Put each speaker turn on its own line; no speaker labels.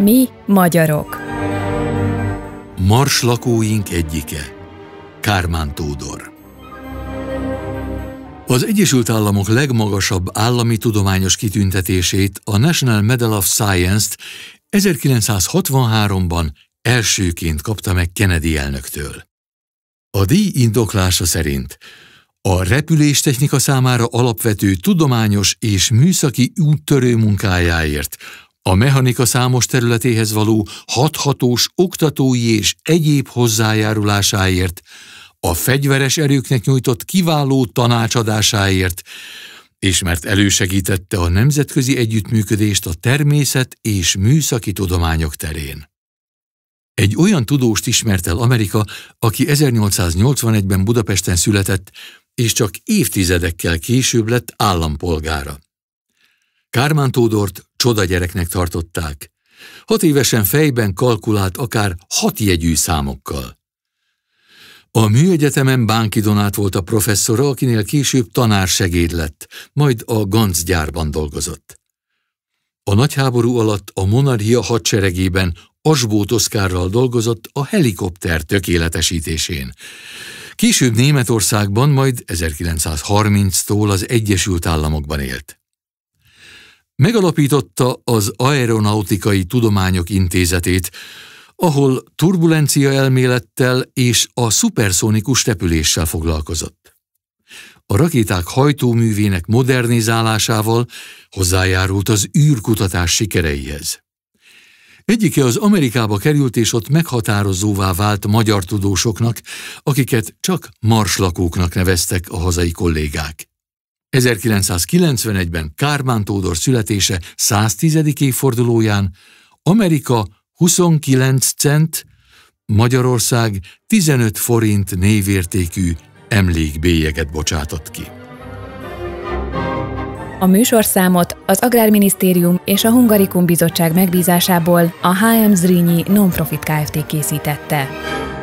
Mi magyarok.
Mars lakóink egyike. Kármán Tódor. Az Egyesült Államok legmagasabb állami tudományos kitüntetését, a National Medal of Science-t 1963-ban elsőként kapta meg Kennedy elnöktől. A díj indoklása szerint a repüléstechnika számára alapvető tudományos és műszaki úttörő munkájáért, a mechanika számos területéhez való hathatós oktatói és egyéb hozzájárulásáért, a fegyveres erőknek nyújtott kiváló tanácsadásáért, és mert elősegítette a nemzetközi együttműködést a természet és műszaki tudományok terén. Egy olyan tudóst ismert el Amerika, aki 1881-ben Budapesten született, és csak évtizedekkel később lett állampolgára. Kármán Tódort csodagyereknek tartották. Hat évesen fejben kalkulált akár hat jegyű számokkal. A műegyetemen Bánki Donát volt a professzora, akinél később segéd lett, majd a Gantz gyárban dolgozott. A nagyháború alatt a monarchia hadseregében Asbót Oszkárral dolgozott a helikopter tökéletesítésén. Később Németországban, majd 1930-tól az Egyesült Államokban élt. Megalapította az Aeronautikai Tudományok Intézetét, ahol turbulencia elmélettel és a szuperszónikus repüléssel foglalkozott. A rakéták hajtóművének modernizálásával hozzájárult az űrkutatás sikereihez. Egyike az Amerikába került és ott meghatározóvá vált magyar tudósoknak, akiket csak marslakóknak neveztek a hazai kollégák. 1991-ben Kármán Tódor születése 110. évfordulóján Amerika 29 cent, Magyarország 15 forint névértékű emlékbélyeget bocsátott ki.
A műsorszámot az Agrárminisztérium és a Hungarikum Bizottság megbízásából a HM Zrínyi Nonprofit Kft. készítette.